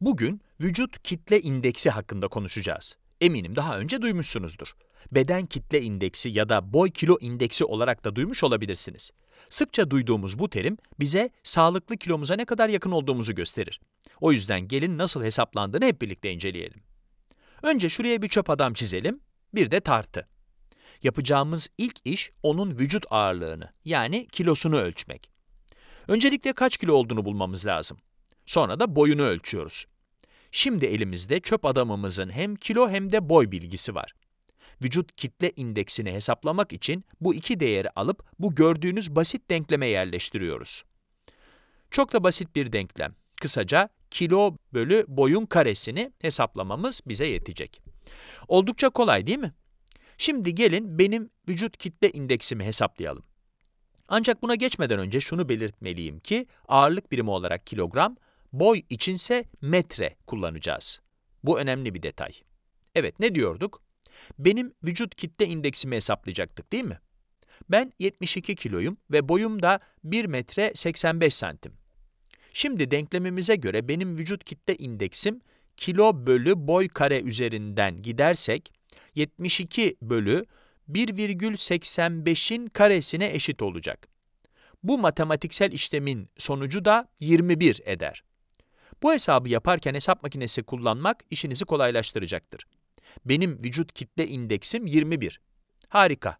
Bugün vücut kitle indeksi hakkında konuşacağız. Eminim daha önce duymuşsunuzdur. Beden kitle indeksi ya da boy kilo indeksi olarak da duymuş olabilirsiniz. Sıkça duyduğumuz bu terim bize sağlıklı kilomuza ne kadar yakın olduğumuzu gösterir. O yüzden gelin nasıl hesaplandığını hep birlikte inceleyelim. Önce şuraya bir çöp adam çizelim, bir de tartı. Yapacağımız ilk iş onun vücut ağırlığını yani kilosunu ölçmek. Öncelikle kaç kilo olduğunu bulmamız lazım. Sonra da boyunu ölçüyoruz. Şimdi elimizde çöp adamımızın hem kilo hem de boy bilgisi var. Vücut kitle indeksini hesaplamak için bu iki değeri alıp bu gördüğünüz basit denkleme yerleştiriyoruz. Çok da basit bir denklem. Kısaca kilo bölü boyun karesini hesaplamamız bize yetecek. Oldukça kolay değil mi? Şimdi gelin benim vücut kitle indeksimi hesaplayalım. Ancak buna geçmeden önce şunu belirtmeliyim ki ağırlık birimi olarak kilogram, Boy içinse metre kullanacağız. Bu önemli bir detay. Evet ne diyorduk? Benim vücut kitle indeksimi hesaplayacaktık değil mi? Ben 72 kiloyum ve boyum da 1 metre 85 santim. Şimdi denklemimize göre benim vücut kitle indeksim kilo bölü boy kare üzerinden gidersek 72 bölü 1,85'in karesine eşit olacak. Bu matematiksel işlemin sonucu da 21 eder. Bu hesabı yaparken hesap makinesi kullanmak işinizi kolaylaştıracaktır. Benim vücut kitle indeksim 21. Harika.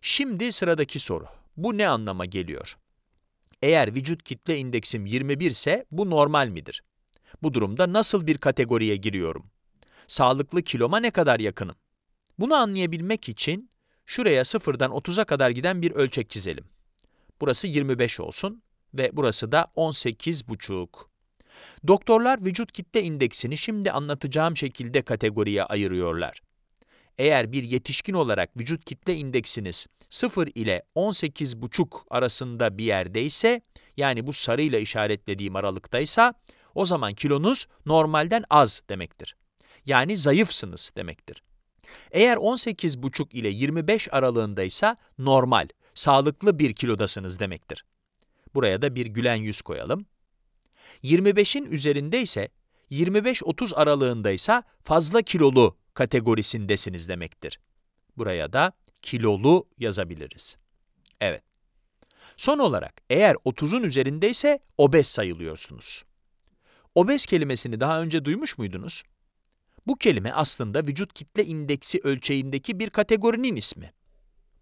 Şimdi sıradaki soru. Bu ne anlama geliyor? Eğer vücut kitle indeksim 21 ise bu normal midir? Bu durumda nasıl bir kategoriye giriyorum? Sağlıklı kiloma ne kadar yakınım? Bunu anlayabilmek için şuraya 0'dan 30'a kadar giden bir ölçek çizelim. Burası 25 olsun ve burası da 18,5. Doktorlar vücut kitle indeksini şimdi anlatacağım şekilde kategoriye ayırıyorlar. Eğer bir yetişkin olarak vücut kitle indeksiniz 0 ile 18,5 arasında bir yerdeyse, yani bu sarıyla işaretlediğim aralıktaysa, o zaman kilonuz normalden az demektir. Yani zayıfsınız demektir. Eğer 18,5 ile 25 aralığındaysa normal, sağlıklı bir kilodasınız demektir. Buraya da bir gülen yüz koyalım. 25'in üzerinde ise 25-30 aralığında ise fazla kilolu kategorisindesiniz demektir. Buraya da kilolu yazabiliriz. Evet. Son olarak eğer 30'un üzerindeyse obez sayılıyorsunuz. Obez kelimesini daha önce duymuş muydunuz? Bu kelime aslında vücut kitle indeksi ölçeğindeki bir kategorinin ismi.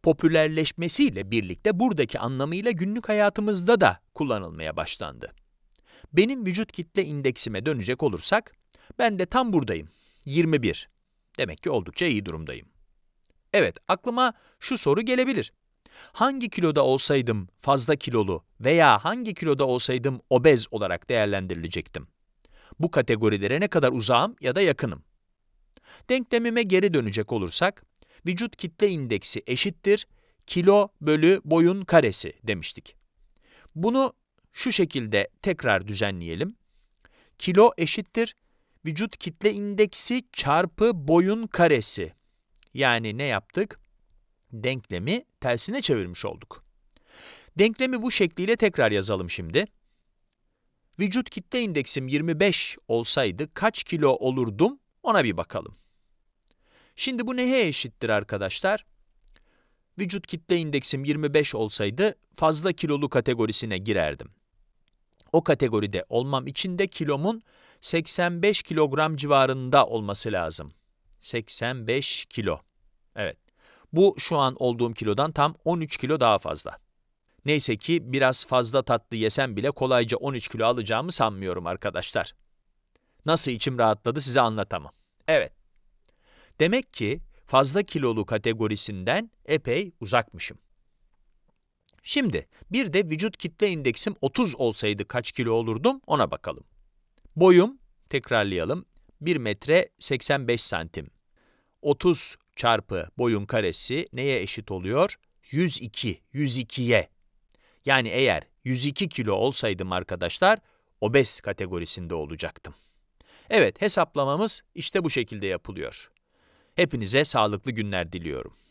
Popülerleşmesiyle birlikte buradaki anlamıyla günlük hayatımızda da kullanılmaya başlandı benim vücut kitle indeksime dönecek olursak, ben de tam buradayım, 21. Demek ki oldukça iyi durumdayım. Evet, aklıma şu soru gelebilir. Hangi kiloda olsaydım fazla kilolu veya hangi kiloda olsaydım obez olarak değerlendirilecektim? Bu kategorilere ne kadar uzağım ya da yakınım? Denklemime geri dönecek olursak, vücut kitle indeksi eşittir, kilo bölü boyun karesi demiştik. Bunu şu şekilde tekrar düzenleyelim. Kilo eşittir vücut kitle indeksi çarpı boyun karesi. Yani ne yaptık? Denklemi tersine çevirmiş olduk. Denklemi bu şekliyle tekrar yazalım şimdi. Vücut kitle indeksim 25 olsaydı kaç kilo olurdum ona bir bakalım. Şimdi bu neye eşittir arkadaşlar? Vücut kitle indeksim 25 olsaydı fazla kilolu kategorisine girerdim. O kategoride olmam için de kilomun 85 kilogram civarında olması lazım. 85 kilo. Evet. Bu şu an olduğum kilodan tam 13 kilo daha fazla. Neyse ki biraz fazla tatlı yesem bile kolayca 13 kilo alacağımı sanmıyorum arkadaşlar. Nasıl içim rahatladı size anlatamam. Evet. Demek ki fazla kilolu kategorisinden epey uzakmışım. Şimdi bir de vücut kitle indeksim 30 olsaydı kaç kilo olurdum ona bakalım. Boyum, tekrarlayalım, 1 metre 85 santim. 30 çarpı boyun karesi neye eşit oluyor? 102, 102'ye. Yani eğer 102 kilo olsaydım arkadaşlar, obez kategorisinde olacaktım. Evet, hesaplamamız işte bu şekilde yapılıyor. Hepinize sağlıklı günler diliyorum.